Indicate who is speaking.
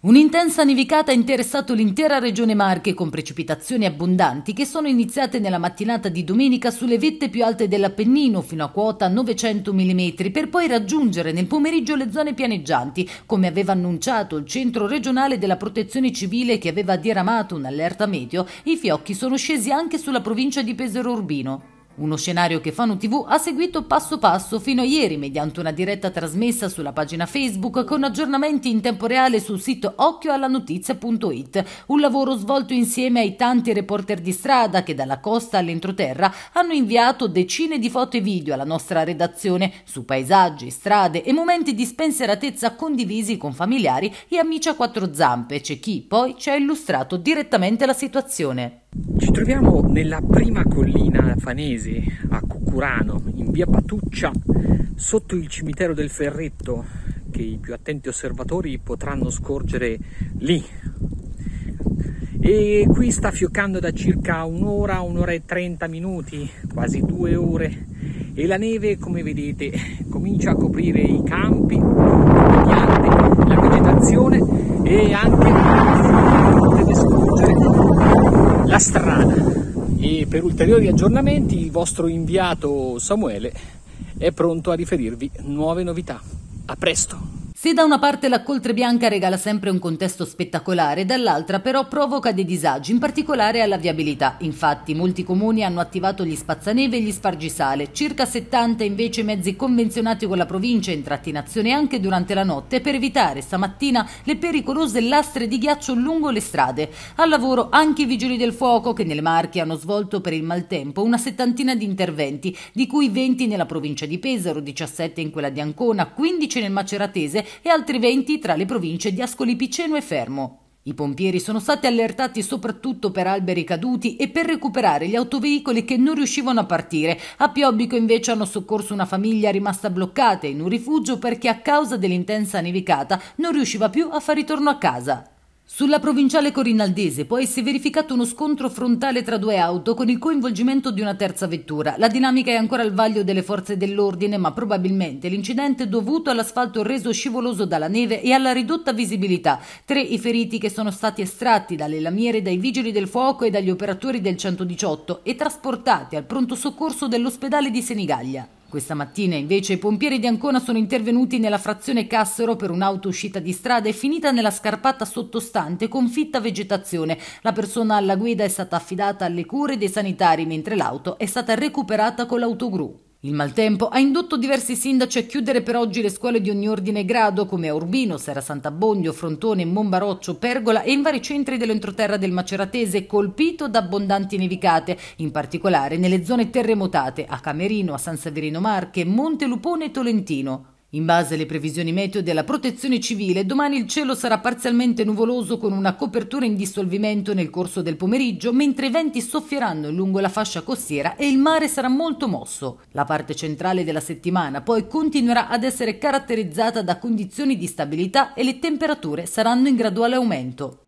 Speaker 1: Un'intensa nevicata ha interessato l'intera regione Marche con precipitazioni abbondanti che sono iniziate nella mattinata di domenica sulle vette più alte dell'Appennino fino a quota 900 mm per poi raggiungere nel pomeriggio le zone pianeggianti, come aveva annunciato il centro regionale della protezione civile che aveva diramato un'allerta meteo, i fiocchi sono scesi anche sulla provincia di Pesero Urbino. Uno scenario che Fanu TV ha seguito passo passo fino a ieri mediante una diretta trasmessa sulla pagina Facebook con aggiornamenti in tempo reale sul sito occhioallanotizia.it. Un lavoro svolto insieme ai tanti reporter di strada che dalla costa all'entroterra hanno inviato decine di foto e video alla nostra redazione su paesaggi, strade e momenti di spensieratezza condivisi con familiari e amici a quattro zampe. C'è chi poi ci ha illustrato direttamente la situazione.
Speaker 2: Ci troviamo nella prima collina fanese a Cucurano, in via Patuccia, sotto il cimitero del Ferretto, che i più attenti osservatori potranno scorgere lì. E qui sta fioccando da circa un'ora, un'ora e trenta minuti, quasi due ore, e la neve, come vedete, comincia a coprire i campi, le piante, la vegetazione e anche strada. e per ulteriori aggiornamenti il vostro inviato Samuele è pronto a riferirvi nuove novità. A presto!
Speaker 1: Se da una parte la coltre bianca regala sempre un contesto spettacolare, dall'altra però provoca dei disagi, in particolare alla viabilità. Infatti molti comuni hanno attivato gli spazzaneve e gli spargisale, circa 70 invece mezzi convenzionati con la provincia in trattinazione anche durante la notte per evitare stamattina le pericolose lastre di ghiaccio lungo le strade. Al lavoro anche i vigili del fuoco che nelle Marche hanno svolto per il maltempo una settantina di interventi, di cui 20 nella provincia di Pesaro, 17 in quella di Ancona, 15 nel Maceratese e altri 20 tra le province di Ascoli Piceno e Fermo. I pompieri sono stati allertati soprattutto per alberi caduti e per recuperare gli autoveicoli che non riuscivano a partire. A Piobbico invece hanno soccorso una famiglia rimasta bloccata in un rifugio perché a causa dell'intensa nevicata non riusciva più a far ritorno a casa. Sulla provinciale Corinaldese poi si è verificato uno scontro frontale tra due auto con il coinvolgimento di una terza vettura. La dinamica è ancora al vaglio delle forze dell'ordine, ma probabilmente l'incidente è dovuto all'asfalto reso scivoloso dalla neve e alla ridotta visibilità. Tre i feriti che sono stati estratti dalle lamiere dai vigili del fuoco e dagli operatori del 118 e trasportati al pronto soccorso dell'ospedale di Senigallia. Questa mattina invece i pompieri di Ancona sono intervenuti nella frazione Cassero per un'auto uscita di strada e finita nella scarpata sottostante con fitta vegetazione. La persona alla guida è stata affidata alle cure dei sanitari mentre l'auto è stata recuperata con l'autogru. Il maltempo ha indotto diversi sindaci a chiudere per oggi le scuole di ogni ordine e grado, come a Urbino, Sera Sant'Abbondio, Frontone, Monbaroccio, Pergola e in vari centri dell'entroterra del Maceratese, colpito da abbondanti nevicate, in particolare nelle zone terremotate, a Camerino, a San Severino Marche, Montelupone e Tolentino. In base alle previsioni meteo della Protezione Civile, domani il cielo sarà parzialmente nuvoloso con una copertura in dissolvimento nel corso del pomeriggio, mentre i venti soffieranno lungo la fascia costiera e il mare sarà molto mosso. La parte centrale della settimana poi continuerà ad essere caratterizzata da condizioni di stabilità e le temperature saranno in graduale aumento.